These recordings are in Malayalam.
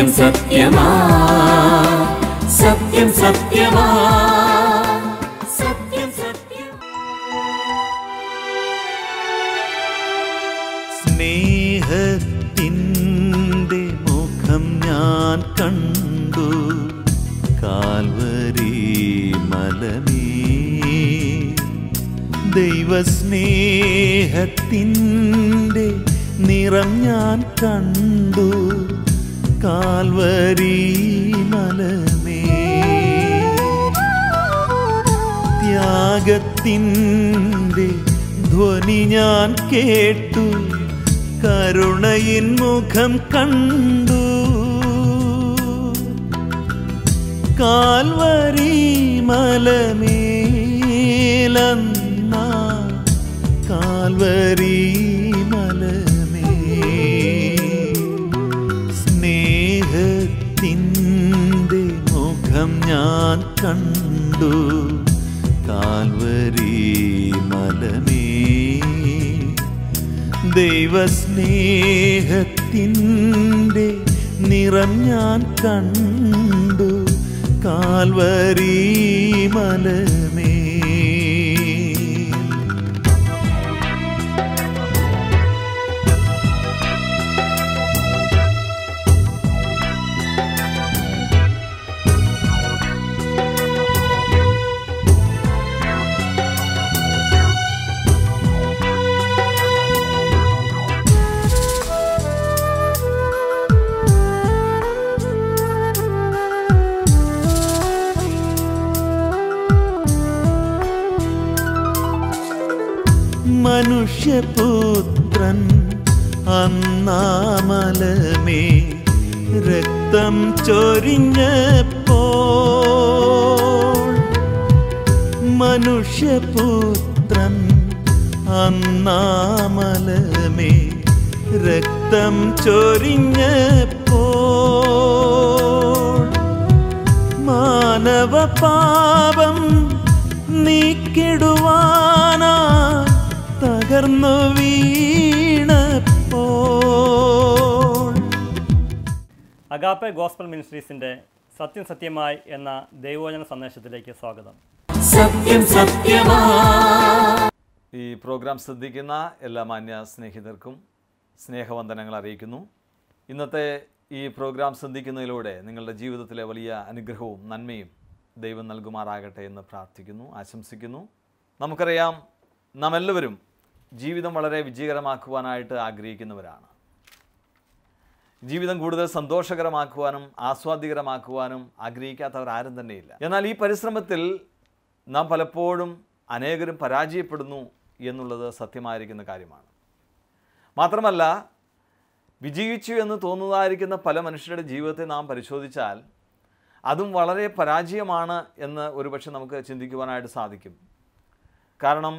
സത്യം സത്യമാ സത്യം സത്യമാ സത്യം സത്യം സ്നേഹത്തിൻ്റെ മുഖം ഞാൻ കണ്ടു കാൽവരി ദൈവസ്നേഹത്തിൻ്റെ നിറം ഞാൻ കണ്ടു കാൽവരി മലമേ ത്യാഗത്തിൻ്റെ ധ്വനി ഞാൻ കേട്ടു കരുണയിൻ മുഖം കണ്ടു കാൽവരി മലമേലന്ന കാൽവരീ കണ്ടു കാൽവരി മലമേ ദൈവസ്നേഹത്തിൻ്റെ നിറം ഞാൻ കണ്ടു കാൽവരി മലമേ പുത്രൻ അന്നാമലമേ രക്തം ചൊരിഞ്ഞപ്പോൾ മനുഷ്യപുത്രൻ അന്നാമലമേ രക്തം ചൊരിഞ്ഞപ്പോൾ പാപം നീക്കിടുവാനാ തകർന്നു വീണപ്പോൾ അഗാപ്പെ ഗോസ്ബൽ മിനിസ്ട്രീസിന്റെ സത്യം സത്യമായി എന്ന ദൈവോചന സന്ദേശത്തിലേക്ക് സ്വാഗതം സത്യം ഈ പ്രോഗ്രാം ശ്രദ്ധിക്കുന്ന എല്ലാ മാന്യ സ്നേഹിതർക്കും സ്നേഹവന്ദനങ്ങൾ അറിയിക്കുന്നു ഇന്നത്തെ ഈ പ്രോഗ്രാം ശ്രദ്ധിക്കുന്നതിലൂടെ നിങ്ങളുടെ ജീവിതത്തിലെ വലിയ അനുഗ്രഹവും നന്മയും ദൈവം നൽകുമാറാകട്ടെ എന്ന് പ്രാർത്ഥിക്കുന്നു ആശംസിക്കുന്നു നമുക്കറിയാം നാം എല്ലാവരും ജീവിതം വളരെ വിജയകരമാക്കുവാനായിട്ട് ആഗ്രഹിക്കുന്നവരാണ് ജീവിതം കൂടുതൽ സന്തോഷകരമാക്കുവാനും ആസ്വാദ്യകരമാക്കുവാനും ആഗ്രഹിക്കാത്തവർ ആരും തന്നെയില്ല എന്നാൽ ഈ പരിശ്രമത്തിൽ നാം പലപ്പോഴും അനേകരും പരാജയപ്പെടുന്നു എന്നുള്ളത് സത്യമായിരിക്കുന്ന കാര്യമാണ് മാത്രമല്ല വിജയിച്ചു എന്ന് തോന്നുന്നതായിരിക്കുന്ന പല മനുഷ്യരുടെ ജീവിതത്തെ നാം പരിശോധിച്ചാൽ അതും വളരെ പരാജയമാണ് എന്ന് ഒരുപക്ഷെ നമുക്ക് ചിന്തിക്കുവാനായിട്ട് സാധിക്കും കാരണം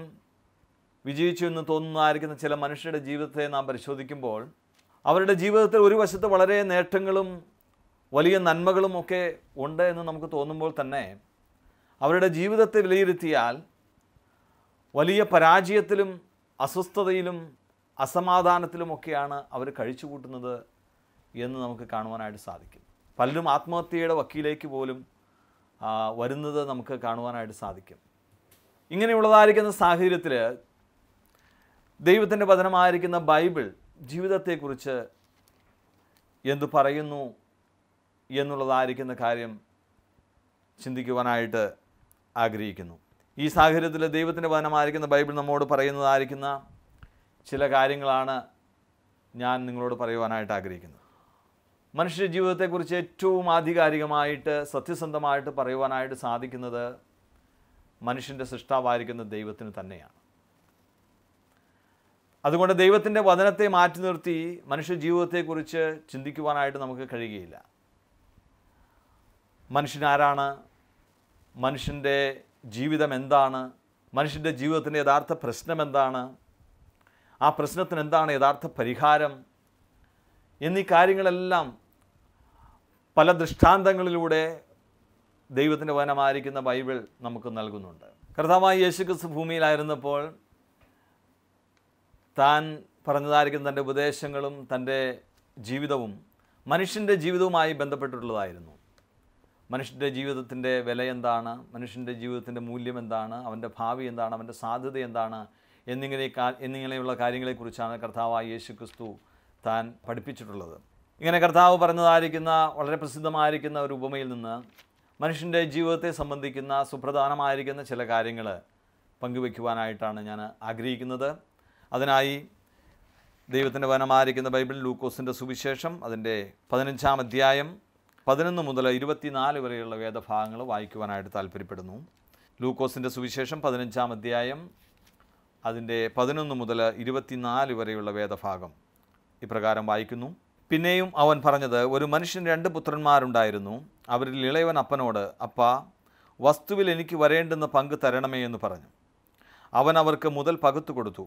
വിജയിച്ചു എന്ന് തോന്നുന്നതായിരിക്കുന്ന ചില മനുഷ്യരുടെ ജീവിതത്തെ നാം പരിശോധിക്കുമ്പോൾ അവരുടെ ജീവിതത്തിൽ ഒരു വശത്ത് വളരെ നേട്ടങ്ങളും വലിയ നന്മകളും ഒക്കെ ഉണ്ട് എന്ന് നമുക്ക് തോന്നുമ്പോൾ തന്നെ അവരുടെ ജീവിതത്തെ വിലയിരുത്തിയാൽ വലിയ പരാജയത്തിലും അസ്വസ്ഥതയിലും അസമാധാനത്തിലുമൊക്കെയാണ് അവർ കഴിച്ചു കൂട്ടുന്നത് എന്ന് നമുക്ക് കാണുവാനായിട്ട് സാധിക്കും പലരും ആത്മഹത്യയുടെ വക്കീലേക്ക് പോലും വരുന്നത് നമുക്ക് കാണുവാനായിട്ട് സാധിക്കും ഇങ്ങനെയുള്ളതായിരിക്കുന്ന സാഹചര്യത്തിൽ ദൈവത്തിൻ്റെ വചനമായിരിക്കുന്ന ബൈബിൾ ജീവിതത്തെക്കുറിച്ച് എന്തു പറയുന്നു എന്നുള്ളതായിരിക്കുന്ന കാര്യം ചിന്തിക്കുവാനായിട്ട് ആഗ്രഹിക്കുന്നു ഈ സാഹചര്യത്തിൽ ദൈവത്തിൻ്റെ വചനമായിരിക്കുന്ന ബൈബിൾ നമ്മോട് പറയുന്നതായിരിക്കുന്ന ചില കാര്യങ്ങളാണ് ഞാൻ നിങ്ങളോട് പറയുവാനായിട്ട് ആഗ്രഹിക്കുന്നത് മനുഷ്യ ജീവിതത്തെക്കുറിച്ച് ഏറ്റവും ആധികാരികമായിട്ട് സത്യസന്ധമായിട്ട് പറയുവാനായിട്ട് സാധിക്കുന്നത് മനുഷ്യൻ്റെ സൃഷ്ടാവായിരിക്കുന്ന ദൈവത്തിന് തന്നെയാണ് അതുകൊണ്ട് ദൈവത്തിൻ്റെ വചനത്തെ മാറ്റി നിർത്തി മനുഷ്യ ജീവിതത്തെക്കുറിച്ച് ചിന്തിക്കുവാനായിട്ട് നമുക്ക് കഴിയുകയില്ല മനുഷ്യനാരാണ് മനുഷ്യൻ്റെ ജീവിതം എന്താണ് മനുഷ്യൻ്റെ ജീവിതത്തിൻ്റെ യഥാർത്ഥ പ്രശ്നം എന്താണ് ആ പ്രശ്നത്തിന് എന്താണ് യഥാർത്ഥ പരിഹാരം എന്നീ കാര്യങ്ങളെല്ലാം പല ദൃഷ്ടാന്തങ്ങളിലൂടെ ദൈവത്തിൻ്റെ വനമായിരിക്കുന്ന ബൈബിൾ നമുക്ക് നൽകുന്നുണ്ട് കർത്താവായ യേശുക്രിസ്തു ഭൂമിയിലായിരുന്നപ്പോൾ താൻ പറഞ്ഞതായിരിക്കും തൻ്റെ ഉപദേശങ്ങളും തൻ്റെ ജീവിതവും മനുഷ്യൻ്റെ ജീവിതവുമായി ബന്ധപ്പെട്ടിട്ടുള്ളതായിരുന്നു മനുഷ്യൻ്റെ ജീവിതത്തിൻ്റെ വില എന്താണ് മനുഷ്യൻ്റെ ജീവിതത്തിൻ്റെ മൂല്യം എന്താണ് അവൻ്റെ ഭാവി എന്താണ് അവൻ്റെ സാധ്യത എന്താണ് എന്നിങ്ങനെ എന്നിങ്ങനെയുള്ള കാര്യങ്ങളെക്കുറിച്ചാണ് കർത്താവായ യേശു ക്രിസ്തു താൻ പഠിപ്പിച്ചിട്ടുള്ളത് ഇങ്ങനെ കർത്താവ് പറഞ്ഞതായിരിക്കുന്ന വളരെ പ്രസിദ്ധമായിരിക്കുന്ന ഒരു ഉപമയിൽ നിന്ന് മനുഷ്യൻ്റെ ജീവിതത്തെ സംബന്ധിക്കുന്ന സുപ്രധാനമായിരിക്കുന്ന ചില കാര്യങ്ങൾ പങ്കുവയ്ക്കുവാനായിട്ടാണ് ഞാൻ ആഗ്രഹിക്കുന്നത് അതിനായി ദൈവത്തിൻ്റെ വനമായിരിക്കുന്ന ബൈബിൾ ലൂക്കോസിൻ്റെ സുവിശേഷം അതിൻ്റെ പതിനഞ്ചാം അധ്യായം പതിനൊന്ന് മുതൽ ഇരുപത്തിനാല് വരെയുള്ള വേദഭാഗങ്ങൾ വായിക്കുവാനായിട്ട് താല്പര്യപ്പെടുന്നു ലൂക്കോസിൻ്റെ സുവിശേഷം പതിനഞ്ചാം അധ്യായം അതിൻ്റെ പതിനൊന്ന് മുതൽ ഇരുപത്തിനാല് വരെയുള്ള വേദഭാഗം ഇപ്രകാരം വായിക്കുന്നു പിന്നെയും അവൻ പറഞ്ഞത് ഒരു മനുഷ്യൻ രണ്ട് പുത്രന്മാരുണ്ടായിരുന്നു അവരിൽ ഇളയവൻ അപ്പനോട് അപ്പ വസ്തുവിൽ എനിക്ക് വരേണ്ടുന്ന പങ്ക് തരണമേ എന്ന് പറഞ്ഞു അവൻ അവർക്ക് മുതൽ പകുത്തു കൊടുത്തു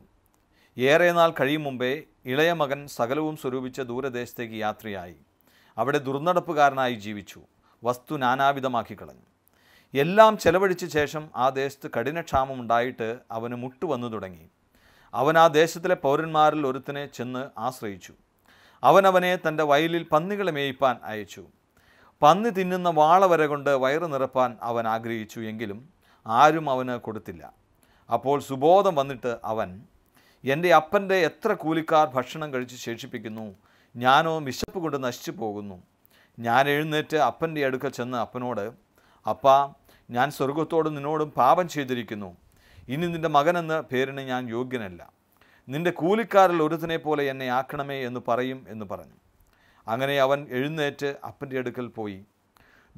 ഏറെ നാൾ കഴിയും മുമ്പേ ഇളയ മകൻ സകലവും സ്വരൂപിച്ച ദൂരദേശത്തേക്ക് യാത്രയായി അവിടെ ദുർനടപ്പുകാരനായി ജീവിച്ചു വസ്തു നാനാവിധമാക്കി കളഞ്ഞു എല്ലാം ചെലവഴിച്ച ശേഷം ആ ദേശത്ത് ഉണ്ടായിട്ട് അവന് മുട്ടുവന്നു തുടങ്ങി അവൻ ആ ദേശത്തിലെ പൗരന്മാരിൽ ഒരുത്തിനെ ചെന്ന് ആശ്രയിച്ചു അവനവനെ തൻ്റെ വയലിൽ പന്നികളെ മേയിപ്പാൻ അയച്ചു പന്നി തിന്നുന്ന വാള വരെ കൊണ്ട് വയറ് നിറപ്പാൻ അവൻ ആഗ്രഹിച്ചു എങ്കിലും ആരും അവന് കൊടുത്തില്ല അപ്പോൾ സുബോധം വന്നിട്ട് അവൻ എൻ്റെ അപ്പൻ്റെ എത്ര കൂലിക്കാർ ഭക്ഷണം കഴിച്ച് ശേഷിപ്പിക്കുന്നു ഞാനോ വിശപ്പ് കൊണ്ട് നശിച്ചു പോകുന്നു ഞാൻ എഴുന്നേറ്റ് അപ്പൻ്റെ അടുക്കൽ ചെന്ന് അപ്പനോട് അപ്പ ഞാൻ സ്വർഗത്തോടും നിന്നോടും പാപം ചെയ്തിരിക്കുന്നു ഇനി നിൻ്റെ മകനെന്ന് പേരിന് ഞാൻ യോഗ്യനല്ല നിൻ്റെ കൂലിക്കാരിൽ ഒരുത്തിനെ പോലെ എന്നെ ആക്കണമേ എന്ന് പറയും എന്ന് പറഞ്ഞു അങ്ങനെ അവൻ എഴുന്നേറ്റ് അപ്പൻ്റെ അടുക്കൽ പോയി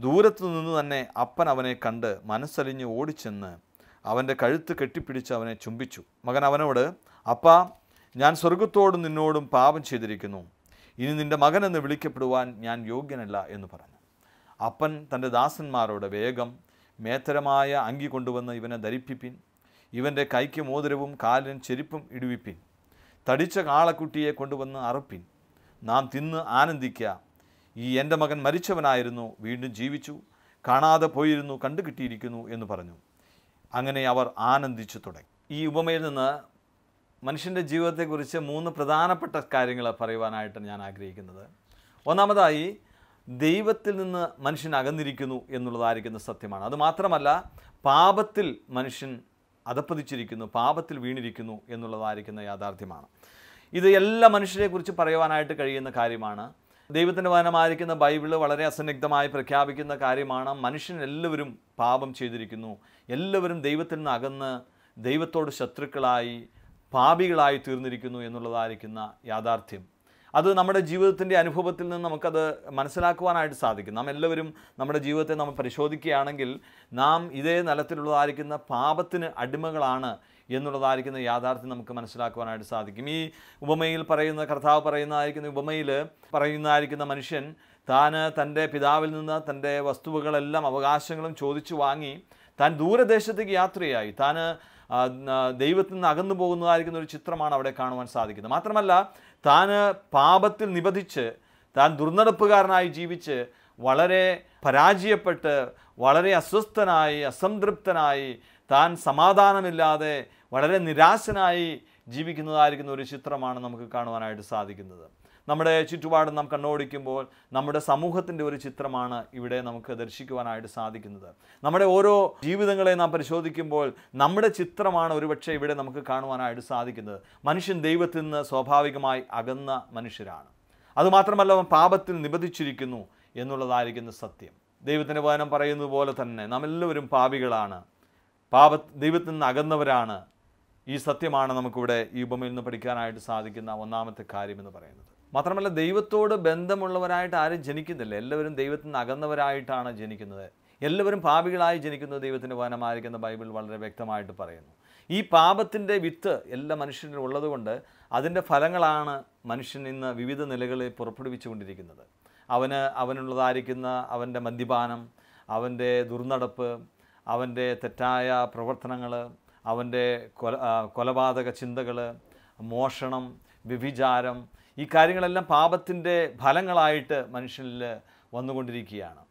ദൂരത്തു നിന്ന് തന്നെ അപ്പൻ അവനെ കണ്ട് മനസ്സലിഞ്ഞ് ഓടിച്ചെന്ന് അവൻ്റെ കഴുത്ത് കെട്ടിപ്പിടിച്ച് അവനെ ചുംബിച്ചു മകൻ അവനോട് അപ്പ ഞാൻ സ്വർഗത്തോടും നിന്നോടും പാപം ചെയ്തിരിക്കുന്നു ഇനി നിൻ്റെ മകൻ എന്ന് വിളിക്കപ്പെടുവാൻ ഞാൻ യോഗ്യനല്ല എന്ന് പറഞ്ഞു അപ്പൻ തൻ്റെ ദാസന്മാരോട് വേഗം മേത്തരമായ അങ്കി കൊണ്ടുവന്ന് ഇവനെ ധരിപ്പിപ്പിൻ ഇവൻ്റെ കൈക്ക് മോതിരവും കാലിന് ചെരുപ്പും ഇടുവിപ്പിൻ തടിച്ച കാളക്കുട്ടിയെ കൊണ്ടുവന്ന് അറുപ്പിൻ നാം തിന്ന് ആനന്ദിക്കുക ഈ എൻ്റെ മകൻ മരിച്ചവനായിരുന്നു വീണ്ടും ജീവിച്ചു കാണാതെ പോയിരുന്നു കണ്ടുകിട്ടിയിരിക്കുന്നു എന്ന് പറഞ്ഞു അങ്ങനെ അവർ ആനന്ദിച്ചു തുടങ്ങി ഈ ഉപമയിൽ നിന്ന് മനുഷ്യൻ്റെ ജീവിതത്തെക്കുറിച്ച് മൂന്ന് പ്രധാനപ്പെട്ട കാര്യങ്ങൾ പറയുവാനായിട്ട് ഞാൻ ആഗ്രഹിക്കുന്നത് ഒന്നാമതായി ദൈവത്തിൽ നിന്ന് മനുഷ്യൻ അകന്നിരിക്കുന്നു എന്നുള്ളതായിരിക്കുന്ന സത്യമാണ് അതുമാത്രമല്ല പാപത്തിൽ മനുഷ്യൻ അതപ്പതിച്ചിരിക്കുന്നു പാപത്തിൽ വീണിരിക്കുന്നു എന്നുള്ളതായിരിക്കുന്ന യാഥാർത്ഥ്യമാണ് ഇത് എല്ലാ മനുഷ്യരെക്കുറിച്ച് പറയുവാനായിട്ട് കഴിയുന്ന കാര്യമാണ് ദൈവത്തിൻ്റെ വചനമായിരിക്കുന്ന ബൈബിള് വളരെ അസന്നിഗ്ധമായി പ്രഖ്യാപിക്കുന്ന കാര്യമാണ് മനുഷ്യൻ എല്ലാവരും പാപം ചെയ്തിരിക്കുന്നു എല്ലാവരും ദൈവത്തിൽ നിന്ന് അകന്ന് ദൈവത്തോട് ശത്രുക്കളായി പാപികളായി തീർന്നിരിക്കുന്നു എന്നുള്ളതായിരിക്കുന്ന യാഥാർത്ഥ്യം അത് നമ്മുടെ ജീവിതത്തിൻ്റെ അനുഭവത്തിൽ നിന്ന് നമുക്കത് മനസ്സിലാക്കുവാനായിട്ട് സാധിക്കും നാം എല്ലാവരും നമ്മുടെ ജീവിതത്തെ നമ്മൾ പരിശോധിക്കുകയാണെങ്കിൽ നാം ഇതേ നിലത്തിലുള്ളതായിരിക്കുന്ന പാപത്തിന് അടിമകളാണ് എന്നുള്ളതായിരിക്കുന്ന യാഥാർത്ഥ്യം നമുക്ക് മനസ്സിലാക്കുവാനായിട്ട് സാധിക്കും ഈ ഉപമയിൽ പറയുന്ന കർത്താവ് പറയുന്നതായിരിക്കുന്ന ഉപമയിൽ പറയുന്നതായിരിക്കുന്ന മനുഷ്യൻ താൻ തൻ്റെ പിതാവിൽ നിന്ന് തൻ്റെ വസ്തുവകളെല്ലാം അവകാശങ്ങളും ചോദിച്ചു വാങ്ങി താൻ ദൂരദേശത്തേക്ക് യാത്രയായി താൻ ദൈവത്തിൽ നിന്ന് അകന്നു പോകുന്നതായിരിക്കുന്ന ഒരു ചിത്രമാണ് അവിടെ കാണുവാൻ സാധിക്കുന്നത് മാത്രമല്ല താൻ പാപത്തിൽ നിബന്ധിച്ച് താൻ ദുർനടപ്പുകാരനായി ജീവിച്ച് വളരെ പരാജയപ്പെട്ട് വളരെ അസ്വസ്ഥനായി അസംതൃപ്തനായി താൻ സമാധാനമില്ലാതെ വളരെ നിരാശനായി ജീവിക്കുന്നതായിരിക്കുന്ന ഒരു ചിത്രമാണ് നമുക്ക് കാണുവാനായിട്ട് സാധിക്കുന്നത് നമ്മുടെ ചുറ്റുപാടും നാം കണ്ണോടിക്കുമ്പോൾ നമ്മുടെ സമൂഹത്തിൻ്റെ ഒരു ചിത്രമാണ് ഇവിടെ നമുക്ക് ദർശിക്കുവാനായിട്ട് സാധിക്കുന്നത് നമ്മുടെ ഓരോ ജീവിതങ്ങളെ നാം പരിശോധിക്കുമ്പോൾ നമ്മുടെ ചിത്രമാണ് ഒരുപക്ഷെ ഇവിടെ നമുക്ക് കാണുവാനായിട്ട് സാധിക്കുന്നത് മനുഷ്യൻ ദൈവത്തിൽ നിന്ന് സ്വാഭാവികമായി അകന്ന മനുഷ്യരാണ് അതുമാത്രമല്ല അവൻ പാപത്തിൽ നിബന്ധിച്ചിരിക്കുന്നു എന്നുള്ളതായിരിക്കുന്ന സത്യം ദൈവത്തിൻ്റെ വചനം പറയുന്നത് പോലെ തന്നെ നാം എല്ലാവരും പാപികളാണ് പാപ ദൈവത്തിൽ നിന്ന് അകന്നവരാണ് ഈ സത്യമാണ് നമുക്കിവിടെ ഈ ഉപമയിൽ നിന്ന് പഠിക്കാനായിട്ട് സാധിക്കുന്ന ഒന്നാമത്തെ കാര്യമെന്ന് പറയുന്നത് മാത്രമല്ല ദൈവത്തോട് ബന്ധമുള്ളവരായിട്ട് ആരും ജനിക്കുന്നില്ല എല്ലാവരും ദൈവത്തിൽ നിന്ന് അകന്നവരായിട്ടാണ് ജനിക്കുന്നത് എല്ലാവരും പാപികളായി ജനിക്കുന്നത് ദൈവത്തിൻ്റെ വനമായിരിക്കുന്ന ബൈബിൾ വളരെ വ്യക്തമായിട്ട് പറയുന്നു ഈ പാപത്തിൻ്റെ വിത്ത് എല്ലാ മനുഷ്യനും ഉള്ളതുകൊണ്ട് അതിൻ്റെ ഫലങ്ങളാണ് മനുഷ്യൻ ഇന്ന് വിവിധ നിലകളിൽ പുറപ്പെടുവിച്ചു കൊണ്ടിരിക്കുന്നത് അവന് അവനുള്ളതായിരിക്കുന്ന അവൻ്റെ മദ്യപാനം അവൻ്റെ ദുർനടപ്പ് അവൻ്റെ തെറ്റായ പ്രവർത്തനങ്ങൾ അവൻ്റെ കൊല കൊലപാതക ചിന്തകൾ മോഷണം വ്യഭിചാരം ഈ കാര്യങ്ങളെല്ലാം പാപത്തിൻ്റെ ഫലങ്ങളായിട്ട് മനുഷ്യനിൽ വന്നുകൊണ്ടിരിക്കുകയാണ്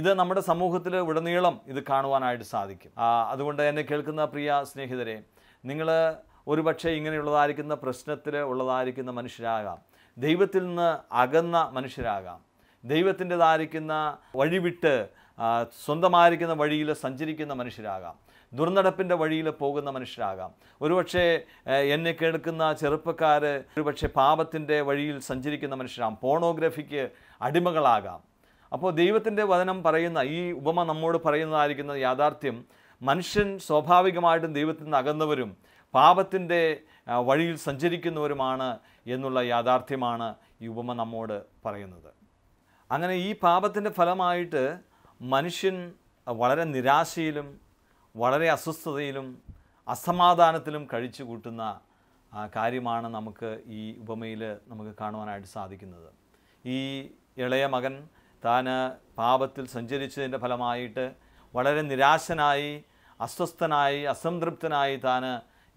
ഇത് നമ്മുടെ സമൂഹത്തിൽ ഉടനീളം ഇത് കാണുവാനായിട്ട് സാധിക്കും അതുകൊണ്ട് എന്നെ കേൾക്കുന്ന പ്രിയ സ്നേഹിതരെ നിങ്ങൾ ഒരുപക്ഷെ ഇങ്ങനെയുള്ളതായിരിക്കുന്ന പ്രശ്നത്തിൽ ഉള്ളതായിരിക്കുന്ന മനുഷ്യരാകാം ദൈവത്തിൽ നിന്ന് അകന്ന മനുഷ്യരാകാം ദൈവത്തിൻ്റെതായിരിക്കുന്ന വഴിവിട്ട് സ്വന്തമായിരിക്കുന്ന വഴിയിൽ സഞ്ചരിക്കുന്ന മനുഷ്യരാകാം ദുർനടപ്പിൻ്റെ വഴിയിൽ പോകുന്ന മനുഷ്യരാകാം ഒരുപക്ഷെ എന്നെ കേൾക്കുന്ന ചെറുപ്പക്കാർ ഒരുപക്ഷെ പാപത്തിൻ്റെ വഴിയിൽ സഞ്ചരിക്കുന്ന മനുഷ്യരാകാം പോണോഗ്രഫിക്ക് അടിമകളാകാം അപ്പോൾ ദൈവത്തിൻ്റെ വചനം പറയുന്ന ഈ ഉപമ നമ്മോട് പറയുന്നതായിരിക്കുന്ന യാഥാർത്ഥ്യം മനുഷ്യൻ സ്വാഭാവികമായിട്ടും ദൈവത്തിൽ നിന്ന് അകന്നവരും പാപത്തിൻ്റെ വഴിയിൽ സഞ്ചരിക്കുന്നവരുമാണ് എന്നുള്ള യാഥാർത്ഥ്യമാണ് ഈ ഉപമ നമ്മോട് പറയുന്നത് അങ്ങനെ ഈ പാപത്തിൻ്റെ ഫലമായിട്ട് മനുഷ്യൻ വളരെ നിരാശയിലും വളരെ അസ്വസ്ഥതയിലും അസമാധാനത്തിലും കഴിച്ചു കൂട്ടുന്ന കാര്യമാണ് നമുക്ക് ഈ ഉപമയിൽ നമുക്ക് കാണുവാനായിട്ട് സാധിക്കുന്നത് ഈ ഇളയ മകൻ താൻ പാപത്തിൽ സഞ്ചരിച്ചതിൻ്റെ ഫലമായിട്ട് വളരെ നിരാശനായി അസ്വസ്ഥനായി അസംതൃപ്തനായി താൻ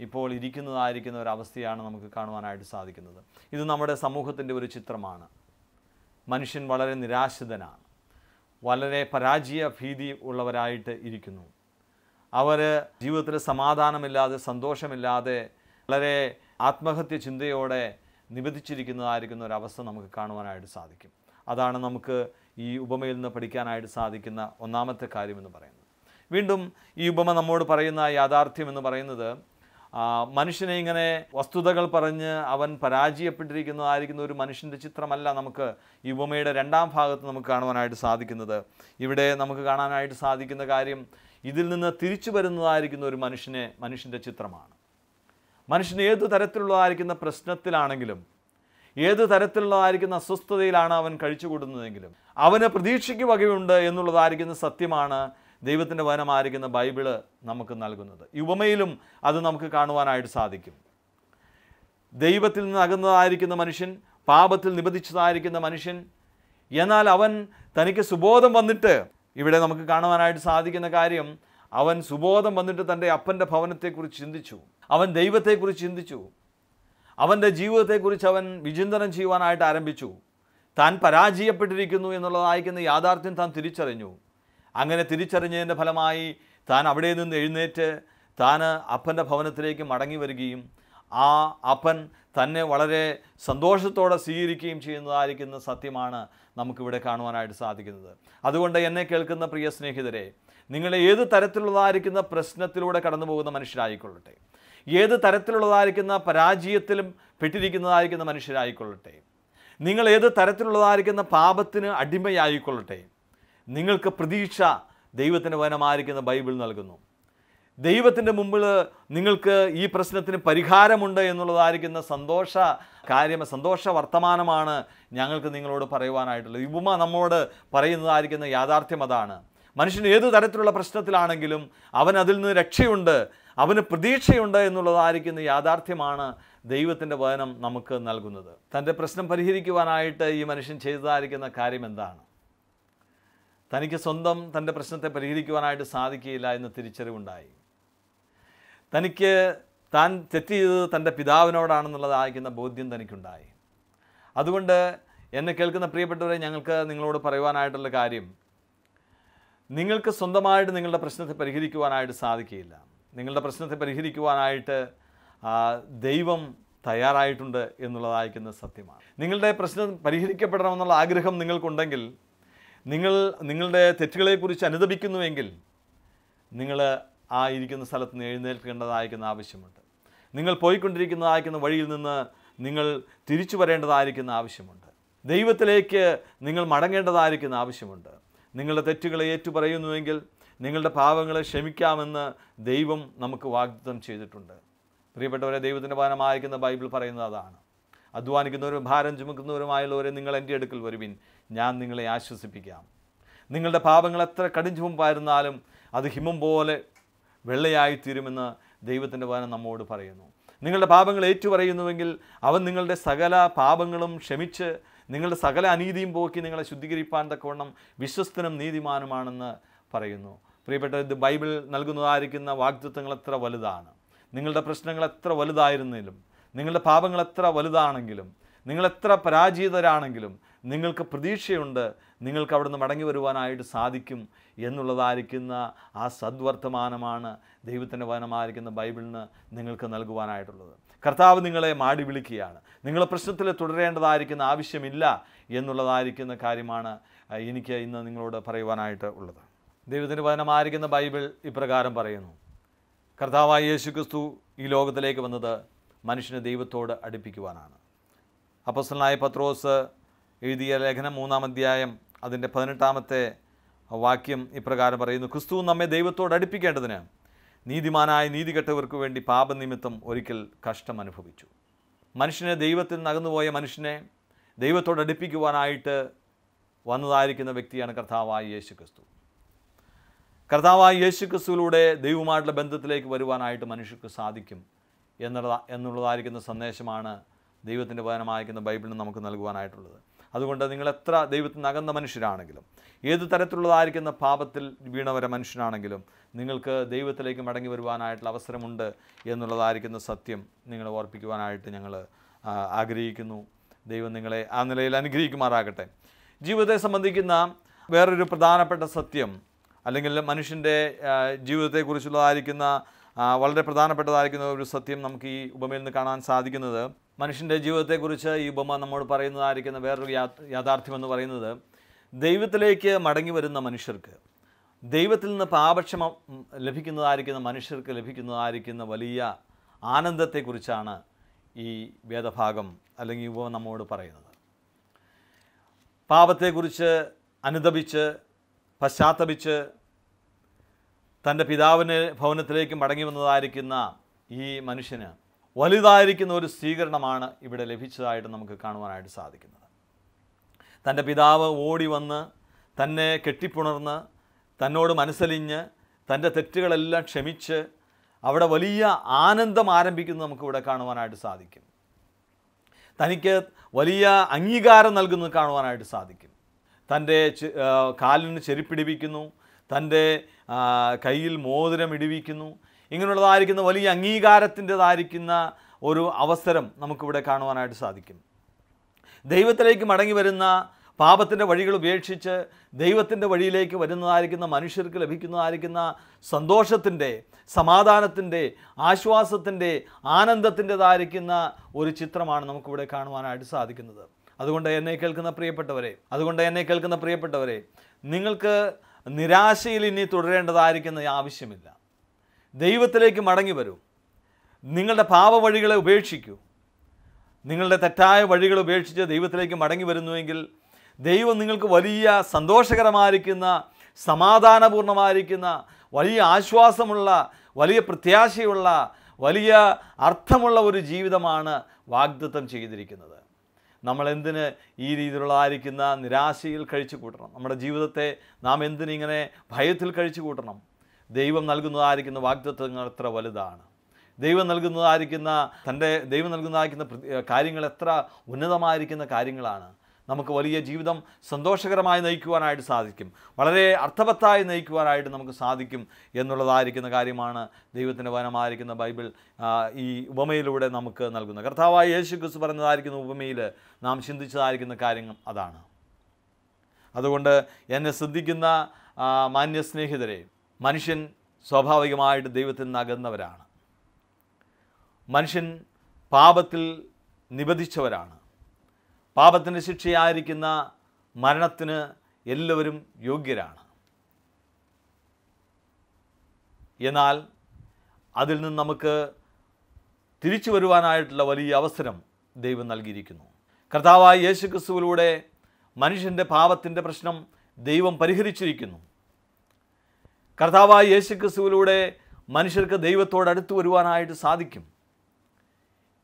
ഇപ്പോൾ ഇരിക്കുന്നതായിരിക്കുന്ന ഒരവസ്ഥയാണ് നമുക്ക് കാണുവാനായിട്ട് സാധിക്കുന്നത് ഇത് നമ്മുടെ സമൂഹത്തിൻ്റെ ഒരു ചിത്രമാണ് മനുഷ്യൻ വളരെ നിരാശിതനാണ് വളരെ പരാജയ ഭീതി ഉള്ളവരായിട്ട് ഇരിക്കുന്നു അവർ ജീവിതത്തിൽ സമാധാനമില്ലാതെ സന്തോഷമില്ലാതെ വളരെ ആത്മഹത്യ ചിന്തയോടെ നിബന്ധിച്ചിരിക്കുന്നതായിരിക്കുന്ന ഒരവസ്ഥ നമുക്ക് കാണുവാനായിട്ട് സാധിക്കും അതാണ് നമുക്ക് ഈ ഉപമയിൽ നിന്ന് പഠിക്കാനായിട്ട് സാധിക്കുന്ന ഒന്നാമത്തെ കാര്യമെന്ന് പറയുന്നത് വീണ്ടും ഈ ഉപമ നമ്മോട് പറയുന്ന യാഥാർത്ഥ്യം എന്ന് പറയുന്നത് മനുഷ്യനെ ഇങ്ങനെ വസ്തുതകൾ പറഞ്ഞ് അവൻ പരാജയപ്പെട്ടിരിക്കുന്നതായിരിക്കുന്ന ഒരു മനുഷ്യൻ്റെ ചിത്രമല്ല നമുക്ക് ഈ ഉപമയുടെ രണ്ടാം ഭാഗത്ത് നമുക്ക് കാണുവാനായിട്ട് സാധിക്കുന്നത് ഇവിടെ നമുക്ക് കാണാനായിട്ട് സാധിക്കുന്ന കാര്യം ഇതിൽ നിന്ന് തിരിച്ചു വരുന്നതായിരിക്കുന്ന ഒരു മനുഷ്യനെ മനുഷ്യൻ്റെ ചിത്രമാണ് മനുഷ്യൻ ഏതു തരത്തിലുള്ളതായിരിക്കുന്ന പ്രശ്നത്തിലാണെങ്കിലും ഏത് തരത്തിലുള്ളതായിരിക്കുന്ന അസ്വസ്ഥതയിലാണ് അവൻ കഴിച്ചു കൂടുന്നതെങ്കിലും അവന് പ്രതീക്ഷയ്ക്ക് വകയുണ്ട് എന്നുള്ളതായിരിക്കുന്ന സത്യമാണ് ദൈവത്തിൻ്റെ വചനമായിരിക്കുന്ന ബൈബിള് നമുക്ക് നൽകുന്നത് ഈ ഉപമയിലും അത് നമുക്ക് കാണുവാനായിട്ട് സാധിക്കും ദൈവത്തിൽ നിന്ന് അകന്നതായിരിക്കുന്ന മനുഷ്യൻ പാപത്തിൽ നിബന്ധിച്ചതായിരിക്കുന്ന മനുഷ്യൻ എന്നാൽ അവൻ തനിക്ക് സുബോധം വന്നിട്ട് ഇവിടെ നമുക്ക് കാണുവാനായിട്ട് സാധിക്കുന്ന കാര്യം അവൻ സുബോധം വന്നിട്ട് തൻ്റെ അപ്പൻ്റെ ഭവനത്തെക്കുറിച്ച് ചിന്തിച്ചു അവൻ ദൈവത്തെക്കുറിച്ച് ചിന്തിച്ചു അവൻ്റെ ജീവിതത്തെക്കുറിച്ച് അവൻ വിചിന്തനം ചെയ്യുവാനായിട്ട് ആരംഭിച്ചു താൻ പരാജയപ്പെട്ടിരിക്കുന്നു എന്നുള്ളതായിരിക്കുന്ന യാഥാർത്ഥ്യം താൻ തിരിച്ചറിഞ്ഞു അങ്ങനെ തിരിച്ചറിഞ്ഞതിൻ്റെ ഫലമായി താൻ അവിടെ നിന്ന് എഴുന്നേറ്റ് താൻ അപ്പൻ്റെ ഭവനത്തിലേക്ക് മടങ്ങി വരികയും ആ അപ്പൻ തന്നെ വളരെ സന്തോഷത്തോടെ സ്വീകരിക്കുകയും ചെയ്യുന്നതായിരിക്കുന്ന സത്യമാണ് നമുക്കിവിടെ കാണുവാനായിട്ട് സാധിക്കുന്നത് അതുകൊണ്ട് എന്നെ കേൾക്കുന്ന പ്രിയ സ്നേഹിതരെ നിങ്ങൾ ഏത് തരത്തിലുള്ളതായിരിക്കുന്ന പ്രശ്നത്തിലൂടെ കടന്നു പോകുന്ന മനുഷ്യരായിക്കൊള്ളട്ടെ ഏത് തരത്തിലുള്ളതായിരിക്കുന്ന പരാജയത്തിലും പെട്ടിരിക്കുന്നതായിരിക്കുന്ന മനുഷ്യരായിക്കൊള്ളട്ടെ നിങ്ങൾ ഏത് തരത്തിലുള്ളതായിരിക്കുന്ന പാപത്തിന് അടിമയായിക്കൊള്ളട്ടെ നിങ്ങൾക്ക് പ്രതീക്ഷ ദൈവത്തിൻ്റെ വനമായിരിക്കുന്ന ബൈബിൾ നൽകുന്നു ദൈവത്തിൻ്റെ മുമ്പിൽ നിങ്ങൾക്ക് ഈ പ്രശ്നത്തിന് പരിഹാരമുണ്ട് എന്നുള്ളതായിരിക്കുന്ന സന്തോഷ കാര്യം സന്തോഷ വർത്തമാനമാണ് ഞങ്ങൾക്ക് നിങ്ങളോട് പറയുവാനായിട്ടുള്ളത് ഉപമ നമ്മോട് പറയുന്നതായിരിക്കുന്ന യാഥാർത്ഥ്യം അതാണ് മനുഷ്യൻ ഏത് തരത്തിലുള്ള പ്രശ്നത്തിലാണെങ്കിലും അവൻ അതിൽ നിന്ന് രക്ഷയുണ്ട് അവന് പ്രതീക്ഷയുണ്ട് എന്നുള്ളതായിരിക്കുന്ന യാഥാർത്ഥ്യമാണ് ദൈവത്തിൻ്റെ വചനം നമുക്ക് നൽകുന്നത് തൻ്റെ പ്രശ്നം പരിഹരിക്കുവാനായിട്ട് ഈ മനുഷ്യൻ ചെയ്തതായിരിക്കുന്ന കാര്യം എന്താണ് തനിക്ക് സ്വന്തം തൻ്റെ പ്രശ്നത്തെ പരിഹരിക്കുവാനായിട്ട് സാധിക്കുകയില്ല എന്ന് തിരിച്ചറിവുണ്ടായി തനിക്ക് താൻ തെറ്റ് ചെയ്തത് തൻ്റെ പിതാവിനോടാണെന്നുള്ളത് ബോധ്യം തനിക്കുണ്ടായി അതുകൊണ്ട് എന്നെ കേൾക്കുന്ന പ്രിയപ്പെട്ടവരെ ഞങ്ങൾക്ക് നിങ്ങളോട് പറയുവാനായിട്ടുള്ള കാര്യം നിങ്ങൾക്ക് സ്വന്തമായിട്ട് നിങ്ങളുടെ പ്രശ്നത്തെ പരിഹരിക്കുവാനായിട്ട് സാധിക്കുകയില്ല നിങ്ങളുടെ പ്രശ്നത്തെ പരിഹരിക്കുവാനായിട്ട് ദൈവം തയ്യാറായിട്ടുണ്ട് എന്നുള്ളതായിരിക്കുന്ന സത്യമാണ് നിങ്ങളുടെ പ്രശ്നം പരിഹരിക്കപ്പെടണമെന്നുള്ള ആഗ്രഹം നിങ്ങൾക്കുണ്ടെങ്കിൽ നിങ്ങൾ നിങ്ങളുടെ തെറ്റുകളെക്കുറിച്ച് അനുദപിക്കുന്നുവെങ്കിൽ നിങ്ങൾ ആ ഇരിക്കുന്ന സ്ഥലത്ത് നിന്ന് എഴുന്നേൽക്കേണ്ടതായിരിക്കുന്ന ആവശ്യമുണ്ട് നിങ്ങൾ പോയിക്കൊണ്ടിരിക്കുന്നതായിരിക്കുന്ന വഴിയിൽ നിന്ന് നിങ്ങൾ തിരിച്ചു വരേണ്ടതായിരിക്കുന്ന ആവശ്യമുണ്ട് ദൈവത്തിലേക്ക് നിങ്ങൾ മടങ്ങേണ്ടതായിരിക്കുന്ന ആവശ്യമുണ്ട് നിങ്ങളുടെ തെറ്റുകളെ ഏറ്റുപറയുന്നുവെങ്കിൽ നിങ്ങളുടെ പാവങ്ങളെ ക്ഷമിക്കാമെന്ന് ദൈവം നമുക്ക് വാഗ്ദത്തം ചെയ്തിട്ടുണ്ട് പ്രിയപ്പെട്ടവരെ ദൈവത്തിൻ്റെ വചനമായിരിക്കുന്ന ബൈബിൾ പറയുന്നത് അതാണ് അധ്വാനിക്കുന്നവരും ഭാരം ചുമക്കുന്നവരുമായുള്ളവരെ നിങ്ങൾ എൻ്റെ അടുക്കൽ വരുവിൻ ഞാൻ നിങ്ങളെ ആശ്വസിപ്പിക്കാം നിങ്ങളുടെ പാപങ്ങൾ എത്ര കടും ചുമപ്പായിരുന്നാലും അത് ഹിമം പോലെ വെള്ളയായിത്തീരുമെന്ന് ദൈവത്തിൻ്റെ വചനം നമ്മോട് പറയുന്നു നിങ്ങളുടെ പാപങ്ങൾ ഏറ്റുപറയുന്നുവെങ്കിൽ അവൻ നിങ്ങളുടെ സകല പാപങ്ങളും ക്ഷമിച്ച് നിങ്ങളുടെ സകല അനീതിയും പോക്കി നിങ്ങളെ ശുദ്ധീകരിപ്പാൻ തക്കവണ്ണം വിശ്വസ്തനും നീതിമാനുമാണെന്ന് പറയുന്നു പ്രിയപ്പെട്ട ഇത് ബൈബിൾ നൽകുന്നതായിരിക്കുന്ന വാഗ്ദത്വങ്ങൾ എത്ര വലുതാണ് നിങ്ങളുടെ പ്രശ്നങ്ങൾ എത്ര വലുതായിരുന്നാലും നിങ്ങളുടെ പാപങ്ങൾ എത്ര വലുതാണെങ്കിലും നിങ്ങൾ എത്ര പരാജിതരാണെങ്കിലും നിങ്ങൾക്ക് പ്രതീക്ഷയുണ്ട് നിങ്ങൾക്ക് അവിടുന്ന് മടങ്ങി വരുവാനായിട്ട് സാധിക്കും എന്നുള്ളതായിരിക്കുന്ന ആ സദ്വർത്തമാനമാണ് ദൈവത്തിൻ്റെ വചനമായിരിക്കുന്ന ബൈബിളിന് നിങ്ങൾക്ക് നൽകുവാനായിട്ടുള്ളത് കർത്താവ് നിങ്ങളെ മാടി വിളിക്കുകയാണ് നിങ്ങളെ പ്രശ്നത്തിൽ തുടരേണ്ടതായിരിക്കുന്ന ആവശ്യമില്ല എന്നുള്ളതായിരിക്കുന്ന കാര്യമാണ് എനിക്ക് ഇന്ന് നിങ്ങളോട് പറയുവാനായിട്ട് ഉള്ളത് ദൈവത്തിൻ്റെ വചനമായിരിക്കുന്ന ബൈബിൾ ഇപ്രകാരം പറയുന്നു കർത്താവായ യേശു ക്രിസ്തു ഈ ലോകത്തിലേക്ക് വന്നത് മനുഷ്യനെ ദൈവത്തോട് അടുപ്പിക്കുവാനാണ് അപ്പസ്വലനായ പത്രോസ് എഴുതിയ ലേഖനം മൂന്നാം അധ്യായം അതിൻ്റെ പതിനെട്ടാമത്തെ വാക്യം ഇപ്രകാരം പറയുന്നു ക്രിസ്തു നമ്മെ ദൈവത്തോട് അടുപ്പിക്കേണ്ടതിന് നീതിമാനായ നീതികെട്ടവർക്ക് വേണ്ടി പാപനിമിത്തം ഒരിക്കൽ കഷ്ടം അനുഭവിച്ചു മനുഷ്യനെ ദൈവത്തിൽ നകന്നുപോയ മനുഷ്യനെ ദൈവത്തോട് അടുപ്പിക്കുവാനായിട്ട് വന്നതായിരിക്കുന്ന വ്യക്തിയാണ് കർത്താവായ യേശു ക്രിസ്തു കർത്താവായ യേശു ക്രിസ്തുവിലൂടെ ദൈവമായിട്ടുള്ള ബന്ധത്തിലേക്ക് വരുവാനായിട്ട് മനുഷ്യർക്ക് സാധിക്കും എന്നുള്ള എന്നുള്ളതായിരിക്കുന്ന സന്ദേശമാണ് ദൈവത്തിൻ്റെ വചനമായിരിക്കുന്ന ബൈബിളിന് നമുക്ക് നൽകുവാനായിട്ടുള്ളത് അതുകൊണ്ട് നിങ്ങൾ എത്ര ദൈവത്തിന് അകന്ന മനുഷ്യരാണെങ്കിലും ഏത് തരത്തിലുള്ളതായിരിക്കുന്ന പാപത്തിൽ വീണവര മനുഷ്യനാണെങ്കിലും നിങ്ങൾക്ക് ദൈവത്തിലേക്ക് മടങ്ങി വരുവാനായിട്ടുള്ള അവസരമുണ്ട് എന്നുള്ളതായിരിക്കുന്ന സത്യം നിങ്ങളെ ഓർപ്പിക്കുവാനായിട്ട് ഞങ്ങൾ ആഗ്രഹിക്കുന്നു ദൈവം നിങ്ങളെ ആ നിലയിൽ അനുഗ്രഹിക്കുമാറാകട്ടെ ജീവിതത്തെ സംബന്ധിക്കുന്ന വേറൊരു പ്രധാനപ്പെട്ട സത്യം അല്ലെങ്കിൽ മനുഷ്യൻ്റെ ജീവിതത്തെക്കുറിച്ചുള്ളതായിരിക്കുന്ന വളരെ പ്രധാനപ്പെട്ടതായിരിക്കുന്ന ഒരു സത്യം നമുക്ക് ഈ ഉപമയിൽ നിന്ന് കാണാൻ സാധിക്കുന്നത് മനുഷ്യൻ്റെ ജീവിതത്തെക്കുറിച്ച് ഈ ഉപമ നമ്മോട് പറയുന്നതായിരിക്കുന്ന വേറൊരു എന്ന് പറയുന്നത് ദൈവത്തിലേക്ക് മടങ്ങി വരുന്ന മനുഷ്യർക്ക് ദൈവത്തിൽ നിന്ന് പാപക്ഷമ ലഭിക്കുന്നതായിരിക്കുന്ന മനുഷ്യർക്ക് ലഭിക്കുന്നതായിരിക്കുന്ന വലിയ ആനന്ദത്തെക്കുറിച്ചാണ് ഈ വേദഭാഗം അല്ലെങ്കിൽ ഉപമ നമ്മോട് പറയുന്നത് പാപത്തെക്കുറിച്ച് അനുദപിച്ച് പശ്ചാത്തപിച്ച് തൻ്റെ പിതാവിന് ഭവനത്തിലേക്ക് മടങ്ങി വന്നതായിരിക്കുന്ന ഈ മനുഷ്യന് വലുതായിരിക്കുന്ന ഒരു സ്വീകരണമാണ് ഇവിടെ ലഭിച്ചതായിട്ട് നമുക്ക് കാണുവാനായിട്ട് സാധിക്കുന്നത് തൻ്റെ പിതാവ് ഓടി വന്ന് തന്നെ കെട്ടിപ്പുണർന്ന് തന്നോട് മനസ്സലിഞ്ഞ് തൻ്റെ തെറ്റുകളെല്ലാം ക്ഷമിച്ച് അവിടെ വലിയ ആനന്ദം ആരംഭിക്കുന്നത് നമുക്കിവിടെ കാണുവാനായിട്ട് സാധിക്കും തനിക്ക് വലിയ അംഗീകാരം നൽകുന്നത് കാണുവാനായിട്ട് സാധിക്കും തൻ്റെ കാലിന് ചെരിപ്പിടിപ്പിക്കുന്നു തൻ്റെ കയ്യിൽ മോതിരം ഇടിവിക്കുന്നു ഇങ്ങനെയുള്ളതായിരിക്കുന്ന വലിയ അംഗീകാരത്തിൻ്റെതായിരിക്കുന്ന ഒരു അവസരം നമുക്കിവിടെ കാണുവാനായിട്ട് സാധിക്കും ദൈവത്തിലേക്ക് മടങ്ങി വരുന്ന പാപത്തിൻ്റെ വഴികൾ ഉപേക്ഷിച്ച് ദൈവത്തിൻ്റെ വഴിയിലേക്ക് വരുന്നതായിരിക്കുന്ന മനുഷ്യർക്ക് ലഭിക്കുന്നതായിരിക്കുന്ന സന്തോഷത്തിൻ്റെ സമാധാനത്തിൻ്റെ ആശ്വാസത്തിൻ്റെ ആനന്ദത്തിൻ്റെതായിരിക്കുന്ന ഒരു ചിത്രമാണ് നമുക്കിവിടെ കാണുവാനായിട്ട് സാധിക്കുന്നത് അതുകൊണ്ട് എന്നെ കേൾക്കുന്ന പ്രിയപ്പെട്ടവരെ അതുകൊണ്ട് എന്നെ കേൾക്കുന്ന പ്രിയപ്പെട്ടവരെ നിങ്ങൾക്ക് നിരാശയിൽ ഇനി തുടരേണ്ടതായിരിക്കുന്ന ആവശ്യമില്ല ദൈവത്തിലേക്ക് മടങ്ങി വരൂ നിങ്ങളുടെ പാപവഴികളെ ഉപേക്ഷിക്കൂ നിങ്ങളുടെ തെറ്റായ വഴികൾ ഉപേക്ഷിച്ച് ദൈവത്തിലേക്ക് മടങ്ങി വരുന്നുവെങ്കിൽ ദൈവം നിങ്ങൾക്ക് വലിയ സന്തോഷകരമായിരിക്കുന്ന സമാധാനപൂർണമായിരിക്കുന്ന വലിയ ആശ്വാസമുള്ള വലിയ പ്രത്യാശയുള്ള വലിയ അർത്ഥമുള്ള ഒരു ജീവിതമാണ് വാഗ്ദത്തം ചെയ്തിരിക്കുന്നത് നമ്മൾ എന്തിന് ഈ രീതിയിലുള്ളതായിരിക്കുന്ന നിരാശയിൽ കഴിച്ചു കൂട്ടണം നമ്മുടെ ജീവിതത്തെ നാം എന്തിനിങ്ങനെ ഭയത്തിൽ കഴിച്ചു കൂട്ടണം ദൈവം നൽകുന്നതായിരിക്കുന്ന വാഗ്ദത്വങ്ങൾ എത്ര വലുതാണ് ദൈവം നൽകുന്നതായിരിക്കുന്ന തൻ്റെ ദൈവം നൽകുന്നതായിരിക്കുന്ന കാര്യങ്ങൾ എത്ര ഉന്നതമായിരിക്കുന്ന കാര്യങ്ങളാണ് നമുക്ക് വലിയ ജീവിതം സന്തോഷകരമായി നയിക്കുവാനായിട്ട് സാധിക്കും വളരെ അർത്ഥവത്തായി നയിക്കുവാനായിട്ട് നമുക്ക് സാധിക്കും എന്നുള്ളതായിരിക്കുന്ന കാര്യമാണ് ദൈവത്തിൻ്റെ വനമായിരിക്കുന്ന ബൈബിൾ ഈ ഉപമയിലൂടെ നമുക്ക് നൽകുന്നത് കർത്താവായ യേശു ക്രിസ് പറഞ്ഞതായിരിക്കുന്ന ഉപമയിൽ നാം ചിന്തിച്ചതായിരിക്കുന്ന കാര്യങ്ങൾ അതാണ് അതുകൊണ്ട് എന്നെ ശ്രദ്ധിക്കുന്ന മാന്യസ്നേഹിതരെ മനുഷ്യൻ സ്വാഭാവികമായിട്ട് ദൈവത്തിൽ നിന്ന് മനുഷ്യൻ പാപത്തിൽ നിബന്ധിച്ചവരാണ് പാപത്തിൻ്റെ ശിക്ഷയായിരിക്കുന്ന മരണത്തിന് എല്ലാവരും യോഗ്യരാണ് എന്നാൽ അതിൽ നിന്ന് നമുക്ക് തിരിച്ചു വരുവാനായിട്ടുള്ള വലിയ അവസരം ദൈവം നൽകിയിരിക്കുന്നു കർത്താവായ യേശു ക്രിസ്തുവിലൂടെ മനുഷ്യൻ്റെ പാപത്തിൻ്റെ പ്രശ്നം ദൈവം പരിഹരിച്ചിരിക്കുന്നു കർത്താവായ യേശു ക്രിസ്തുവിലൂടെ മനുഷ്യർക്ക് ദൈവത്തോട് അടുത്തു വരുവാനായിട്ട് സാധിക്കും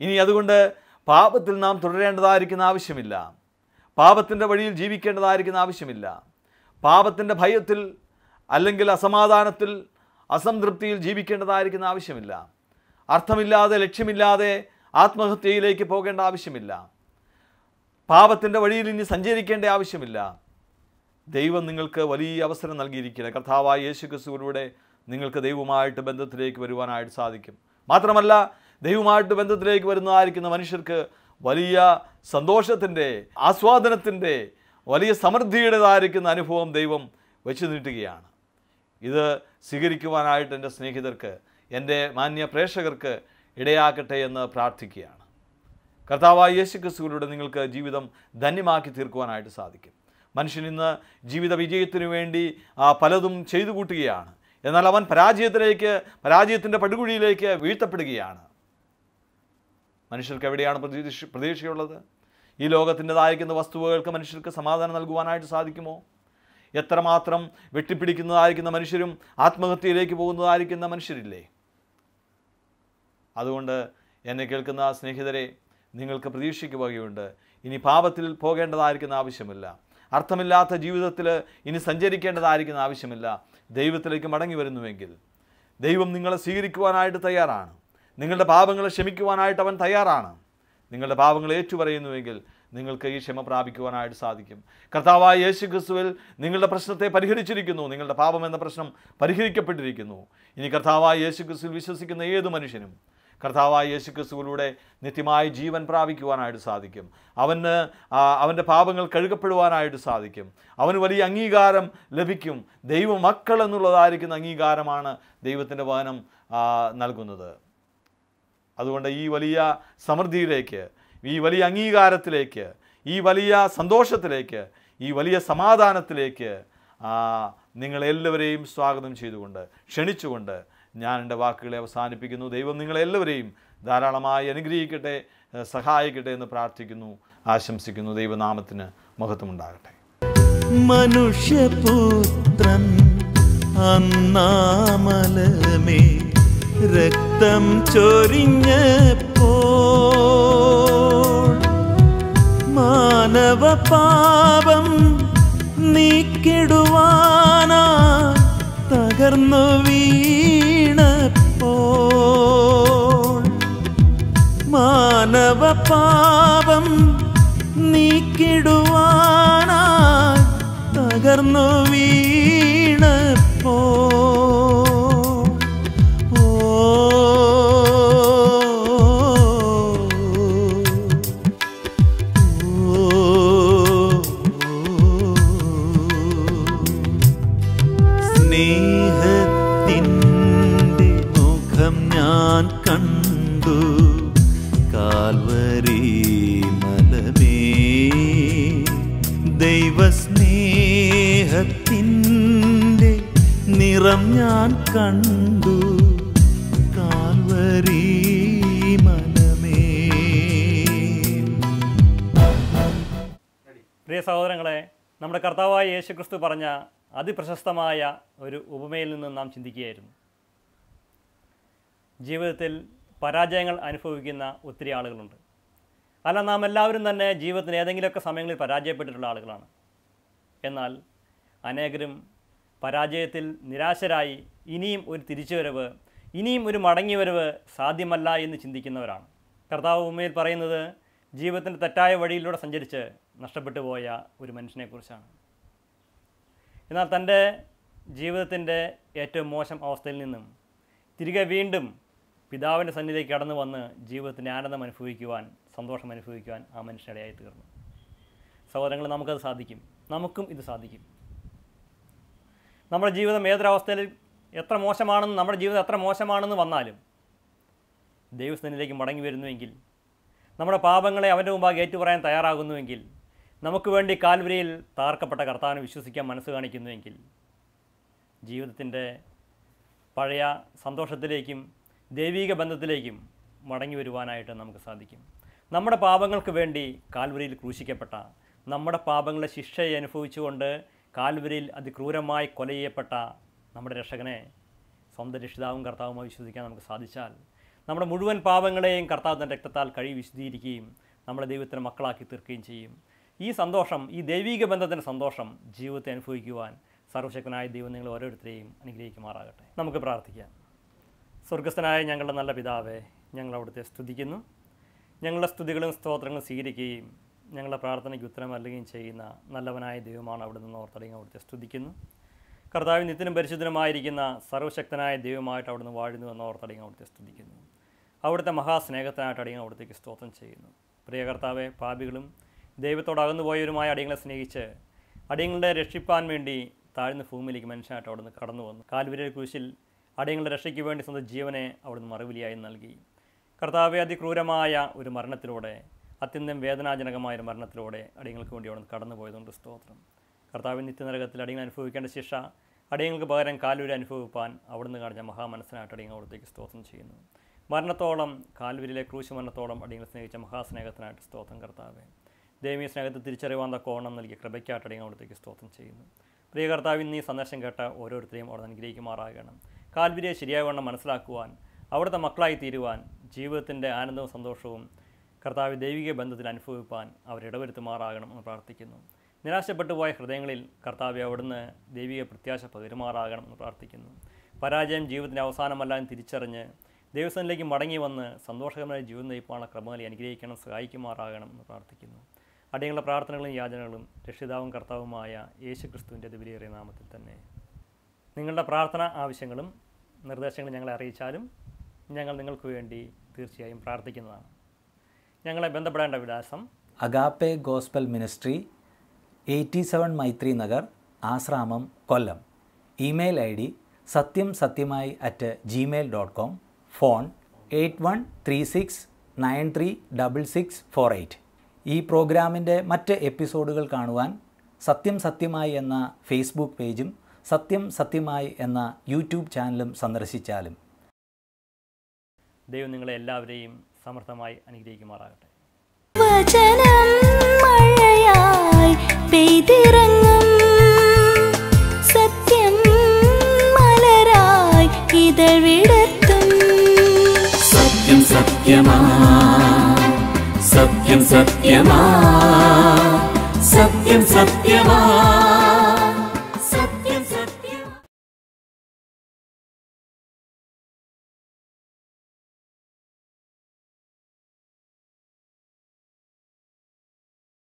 ഇനി അതുകൊണ്ട് പാപത്തിൽ നാം തുടരേണ്ടതായിരിക്കുന്ന ആവശ്യമില്ല പാപത്തിൻ്റെ വഴിയിൽ ജീവിക്കേണ്ടതായിരിക്കുന്ന ആവശ്യമില്ല പാപത്തിൻ്റെ ഭയത്തിൽ അല്ലെങ്കിൽ അസമാധാനത്തിൽ അസംതൃപ്തിയിൽ ജീവിക്കേണ്ടതായിരിക്കുന്ന ആവശ്യമില്ല അർത്ഥമില്ലാതെ ലക്ഷ്യമില്ലാതെ ആത്മഹത്യയിലേക്ക് പോകേണ്ട ആവശ്യമില്ല പാപത്തിൻ്റെ വഴിയിൽ ഇനി സഞ്ചരിക്കേണ്ട ആവശ്യമില്ല ദൈവം നിങ്ങൾക്ക് വലിയ അവസരം നൽകിയിരിക്കുന്ന കർത്താവായ യേശു ക്രിസ്തുവിലൂടെ നിങ്ങൾക്ക് ദൈവമായിട്ട് ബന്ധത്തിലേക്ക് വരുവാനായിട്ട് സാധിക്കും മാത്രമല്ല ദൈവമായിട്ട് ബന്ധത്തിലേക്ക് വരുന്നതായിരിക്കുന്ന മനുഷ്യർക്ക് വലിയ സന്തോഷത്തിൻ്റെ ആസ്വാദനത്തിൻ്റെ വലിയ സമൃദ്ധിയുടേതായിരിക്കുന്ന അനുഭവം ദൈവം വെച്ചു നീട്ടുകയാണ് ഇത് സ്വീകരിക്കുവാനായിട്ട് എൻ്റെ സ്നേഹിതർക്ക് എൻ്റെ മാന്യ പ്രേക്ഷകർക്ക് ഇടയാക്കട്ടെ എന്ന് പ്രാർത്ഥിക്കുകയാണ് കർത്താവായ യേശു ക്രിസ്തുവിലൂടെ നിങ്ങൾക്ക് ജീവിതം ധന്യമാക്കി തീർക്കുവാനായിട്ട് സാധിക്കും മനുഷ്യൻ ഇന്ന് ജീവിത വിജയത്തിനു വേണ്ടി പലതും ചെയ്തു കൂട്ടുകയാണ് എന്നാൽ അവൻ പരാജയത്തിലേക്ക് പരാജയത്തിൻ്റെ പടുകുഴിയിലേക്ക് വീഴ്ത്തപ്പെടുകയാണ് മനുഷ്യർക്ക് എവിടെയാണ് പ്രതീക്ഷ പ്രതീക്ഷയുള്ളത് ഈ ലോകത്തിൻ്റെതായിരിക്കുന്ന വസ്തുവകൾക്ക് മനുഷ്യർക്ക് സമാധാനം നൽകുവാനായിട്ട് സാധിക്കുമോ എത്രമാത്രം വെട്ടിപ്പിടിക്കുന്നതായിരിക്കുന്ന മനുഷ്യരും ആത്മഹത്യയിലേക്ക് പോകുന്നതായിരിക്കുന്ന മനുഷ്യരില്ലേ അതുകൊണ്ട് എന്നെ കേൾക്കുന്ന സ്നേഹിതരെ നിങ്ങൾക്ക് പ്രതീക്ഷയ്ക്ക് ഇനി പാപത്തിൽ പോകേണ്ടതായിരിക്കുന്ന ആവശ്യമില്ല അർത്ഥമില്ലാത്ത ജീവിതത്തിൽ ഇനി സഞ്ചരിക്കേണ്ടതായിരിക്കുന്ന ആവശ്യമില്ല ദൈവത്തിലേക്ക് മടങ്ങി വരുന്നുവെങ്കിൽ ദൈവം നിങ്ങളെ സ്വീകരിക്കുവാനായിട്ട് തയ്യാറാണ് നിങ്ങളുടെ പാപങ്ങൾ ക്ഷമിക്കുവാനായിട്ട് അവൻ തയ്യാറാണ് നിങ്ങളുടെ പാപങ്ങൾ ഏറ്റുപറയുന്നുവെങ്കിൽ നിങ്ങൾക്ക് ഈ ക്ഷമ പ്രാപിക്കുവാനായിട്ട് സാധിക്കും കർത്താവായ യേശു ക്രിസ്തുവിൽ നിങ്ങളുടെ പ്രശ്നത്തെ പരിഹരിച്ചിരിക്കുന്നു നിങ്ങളുടെ പാപം എന്ന പ്രശ്നം പരിഹരിക്കപ്പെട്ടിരിക്കുന്നു ഇനി കർത്താവായ യേശു ക്രിസ്തുവിൽ വിശ്വസിക്കുന്ന ഏത് മനുഷ്യനും കർത്താവായ യേശു ക്രിസ്തുവിലൂടെ നിത്യമായ ജീവൻ പ്രാപിക്കുവാനായിട്ട് സാധിക്കും അവന് അവൻ്റെ പാപങ്ങൾ കഴുകപ്പെടുവാനായിട്ട് സാധിക്കും അവന് വലിയ അംഗീകാരം ലഭിക്കും ദൈവമക്കൾ എന്നുള്ളതായിരിക്കുന്ന അംഗീകാരമാണ് ദൈവത്തിൻ്റെ വചനം നൽകുന്നത് അതുകൊണ്ട് ഈ വലിയ സമൃദ്ധിയിലേക്ക് ഈ വലിയ അംഗീകാരത്തിലേക്ക് ഈ വലിയ സന്തോഷത്തിലേക്ക് ഈ വലിയ സമാധാനത്തിലേക്ക് നിങ്ങളെല്ലാവരെയും സ്വാഗതം ചെയ്തുകൊണ്ട് ക്ഷണിച്ചുകൊണ്ട് ഞാൻ എൻ്റെ വാക്കുകളെ അവസാനിപ്പിക്കുന്നു ദൈവം നിങ്ങളെല്ലാവരെയും ധാരാളമായി അനുഗ്രഹിക്കട്ടെ സഹായിക്കട്ടെ എന്ന് പ്രാർത്ഥിക്കുന്നു ആശംസിക്കുന്നു ദൈവനാമത്തിന് മഹത്വമുണ്ടാകട്ടെ മനുഷ്യപുത്രൻ അന്നാമലമേ രക്തം ചൊരിഞ്ഞപ്പോൾ മാനവ പാപം നീക്കിടുവാനാ തകർന്നു വീണപ്പോൾ മാനവ പാപം നീക്കിടുവാനാ തകർന്നു വീ കണ്ടു കാൽവരി പ്രിയ സഹോദരങ്ങളെ നമ്മുടെ കർത്താവായ യേശുക്രിസ്തു പറഞ്ഞ അതിപ്രശസ്തമായ ഒരു ഉപമയിൽ നിന്ന് നാം ചിന്തിക്കുകയായിരുന്നു ജീവിതത്തിൽ പരാജയങ്ങൾ അനുഭവിക്കുന്ന ഒത്തിരി ആളുകളുണ്ട് അല്ല നാം എല്ലാവരും തന്നെ ജീവിതത്തിന് ഏതെങ്കിലുമൊക്കെ സമയങ്ങളിൽ പരാജയപ്പെട്ടിട്ടുള്ള ആളുകളാണ് എന്നാൽ അനേകരും പരാജയത്തിൽ നിരാശരായി ഇനിയും ഒരു തിരിച്ചുവരവ് ഇനിയും ഒരു മടങ്ങിവരവ് സാധ്യമല്ല എന്ന് ചിന്തിക്കുന്നവരാണ് കർത്താവ് ഉമ്മയിൽ പറയുന്നത് ജീവിതത്തിൻ്റെ തെറ്റായ വഴിയിലൂടെ സഞ്ചരിച്ച് നഷ്ടപ്പെട്ടു പോയ ഒരു മനുഷ്യനെക്കുറിച്ചാണ് എന്നാൽ തൻ്റെ ജീവിതത്തിൻ്റെ ഏറ്റവും മോശം അവസ്ഥയിൽ നിന്നും തിരികെ വീണ്ടും പിതാവിൻ്റെ സന്നിധിയിലേക്ക് കടന്നു വന്ന് ജീവിതത്തിൻ്റെ ആനന്ദം അനുഭവിക്കുവാൻ സന്തോഷം അനുഭവിക്കുവാൻ ആ മനുഷ്യനിടയായി തീർന്നു സഹോദരങ്ങൾ നമുക്കത് സാധിക്കും നമുക്കും ഇത് സാധിക്കും നമ്മുടെ ജീവിതം ഏതൊരവസ്ഥയിൽ എത്ര മോശമാണെന്ന് നമ്മുടെ ജീവിതം എത്ര മോശമാണെന്ന് വന്നാലും ദൈവസ്ഥനിലേക്ക് മടങ്ങി വരുന്നുവെങ്കിൽ നമ്മുടെ പാപങ്ങളെ അവൻ്റെ മുമ്പാകെ ഏറ്റുപറയാൻ തയ്യാറാകുന്നുവെങ്കിൽ നമുക്ക് വേണ്ടി കാൽവരിയിൽ താർക്കപ്പെട്ട കർത്താവിനെ വിശ്വസിക്കാൻ മനസ്സ് കാണിക്കുന്നുവെങ്കിൽ ജീവിതത്തിൻ്റെ പഴയ സന്തോഷത്തിലേക്കും ദൈവിക ബന്ധത്തിലേക്കും മടങ്ങി വരുവാനായിട്ട് നമുക്ക് സാധിക്കും നമ്മുടെ പാപങ്ങൾക്ക് വേണ്ടി കാൽവരിയിൽ ക്രൂശിക്കപ്പെട്ട നമ്മുടെ പാപങ്ങളെ ശിക്ഷയെ അനുഭവിച്ചുകൊണ്ട് കാൽവരിയിൽ അതിക്രൂരമായി കൊല ചെയ്യപ്പെട്ട നമ്മുടെ രക്ഷകനെ സ്വന്തം രക്ഷിതാവും കർത്താവുമായി വിശ്വസിക്കാൻ നമുക്ക് സാധിച്ചാൽ നമ്മുടെ മുഴുവൻ പാപങ്ങളെയും തൻ്റെ രക്തത്താൽ കഴി വിശദീകരിക്കുകയും നമ്മളെ ദൈവത്തിന് മക്കളാക്കി തീർക്കുകയും ചെയ്യും ഈ സന്തോഷം ഈ ദൈവിക ബന്ധത്തിൻ്റെ സന്തോഷം ജീവിതത്തെ അനുഭവിക്കുവാൻ സർവശക്തനായ ദൈവം നിങ്ങൾ ഓരോരുത്തരെയും അനുഗ്രഹിക്കുമാറാകട്ടെ നമുക്ക് പ്രാർത്ഥിക്കാം സ്വർഗസ്ഥനായ ഞങ്ങളുടെ നല്ല പിതാവെ ഞങ്ങൾ അവിടുത്തെ സ്തുതിക്കുന്നു ഞങ്ങളുടെ സ്തുതികളും സ്തോത്രങ്ങളും സ്വീകരിക്കുകയും ഞങ്ങളുടെ പ്രാർത്ഥനയ്ക്ക് ഉത്തരം നൽകുകയും ചെയ്യുന്ന നല്ലവനായ ദൈവമാണ് അവിടുന്ന് ഓർത്തടങ്ങി അവിടുത്തെ സ്തുതിക്കുന്നു കർത്താവ് നിത്യനും പരിശുദ്ധനുമായിരിക്കുന്ന സർവശക്തനായ ദൈവമായിട്ട് അവിടുന്ന് വാഴുന്നു എന്ന് ഓർത്തടിയും അവിടുത്തെ സ്തുതിക്കുന്നു അവിടുത്തെ മഹാസ്നേഹത്തിനായിട്ട് അടങ്ങി അവിടത്തേക്ക് സ്തോത്രം ചെയ്യുന്നു പ്രിയ കർത്താവെ പാപികളും ദൈവത്തോട് അകന്നുപോയവരുമായ അടിയങ്ങളെ സ്നേഹിച്ച് അടിയങ്ങളെ രക്ഷിപ്പാൻ വേണ്ടി താഴ്ന്ന ഭൂമിയിലേക്ക് മനുഷ്യനായിട്ട് അവിടുന്ന് കടന്നു വന്നു കാൽവരിയ കുരിശിൽ അടിയങ്ങളുടെ രക്ഷയ്ക്ക് വേണ്ടി സ്വന്തം ജീവനെ അവിടുന്ന് മറുവിലിയായി നൽകി കർത്താവെ അതിക്രൂരമായ ഒരു മരണത്തിലൂടെ അത്യന്തം വേദനാജനകമായ ഒരു മരണത്തിലൂടെ അടിയങ്ങൾക്ക് വേണ്ടി അവിടുന്ന് കടന്നു പോയതുകൊണ്ട് സ്തോത്രം കർത്താവ് നിത്യനരകത്തിൽ അടിയങ്ങൾ അനുഭവിക്കേണ്ട ശിക്ഷ അടിയങ്ങൾക്ക് പകരം കാൽവരി അനുഭവിപ്പാൻ അവിടുന്ന് കാണിച്ച മഹാമനസ്സിനായിട്ട് അടിയങ്ങൾ അവിടത്തേക്ക് സ്തോത്രം ചെയ്യുന്നു മരണത്തോളം കാൽവരിലെ ക്രൂശ് മരണത്തോളം അടിയങ്ങൾ സ്നേഹിച്ച മഹാസ്നേഹത്തിനായിട്ട് സ്തോത്രം കർത്താവ് ദേവീയ സ്നേഹത്തെ തിരിച്ചറിവാൻ കോണം നൽകിയ കൃപയ്ക്കായിട്ട് അടിയങ്ങൾ അവിടത്തേക്ക് സ്തോത്രം ചെയ്യുന്നു പ്രിയ കർത്താവിൻ ഈ സന്ദേശം കേട്ട ഓരോരുത്തരെയും അവിടെ അനുഗ്രഹിക്കുമാറാകണം കാൽവിരിയെ ശരിയായ വണ്ണം മനസ്സിലാക്കുവാൻ അവിടുത്തെ മക്കളായി തീരുവാൻ ജീവിതത്തിൻ്റെ ആനന്ദവും സന്തോഷവും കർത്താവ് ദൈവിക ബന്ധത്തിൽ അനുഭവിപ്പാൻ അവരിടവരുത്തുമാറാകണം എന്ന് പ്രാർത്ഥിക്കുന്നു നിരാശപ്പെട്ടു പോയ ഹൃദയങ്ങളിൽ കർത്താവ് അവിടുന്ന് ദൈവിക പ്രത്യാശ പകരുമാറാകണം എന്ന് പ്രാർത്ഥിക്കുന്നു പരാജയം ജീവിതത്തിൻ്റെ അവസാനമല്ല എന്ന് തിരിച്ചറിഞ്ഞ് ദൈവസ്ഥാനിലേക്ക് മടങ്ങി വന്ന് സന്തോഷകരമായ ജീവിതം നയിപ്പാണ് ക്രമങ്ങളെ അനുഗ്രഹിക്കണം സഹായിക്കുമാറാകണം എന്ന് പ്രാർത്ഥിക്കുന്നു അടിയങ്ങളുടെ പ്രാർത്ഥനകളും യാചനകളും രക്ഷിതാവും കർത്താവുമായ യേശു ക്രിസ്തുവിൻ്റെ ദിവലിയേറിയ നാമത്തിൽ തന്നെ നിങ്ങളുടെ പ്രാർത്ഥന ആവശ്യങ്ങളും നിർദ്ദേശങ്ങളും ഞങ്ങളെ അറിയിച്ചാലും ഞങ്ങൾ നിങ്ങൾക്ക് വേണ്ടി തീർച്ചയായും പ്രാർത്ഥിക്കുന്നതാണ് ഞങ്ങളെ ബന്ധപ്പെടേണ്ട വിലാസം agape gospel ministry eighty seven Maitri Nagar Asramam Kollam email I D സത്യം സത്യമായി at Gmail dot com phone eight one three six nine three double six four eight ഈ പ്രോഗ്രാമിൻ്റെ മറ്റ് എപ്പിസോഡുകൾ കാണുവാൻ സത്യം സത്യമായി എന്ന ഫേസ്ബുക്ക് പേജും സത്യം സത്യമായി എന്ന യൂട്യൂബ് ചാനലും സന്ദർശിച്ചാലും ദൈവം നിങ്ങളെ എല്ലാവരെയും സമർത്ഥമായി അനുഗ്രഹിക്കുമാറാകട്ടെ വചനം മഴയാ പെയ്തിറങ്ങും സത്യം മലരായി ഇതവിടത്തും സത്യം സത്യമാ സത്യം സത്യമാ സത്യം സത്യമാ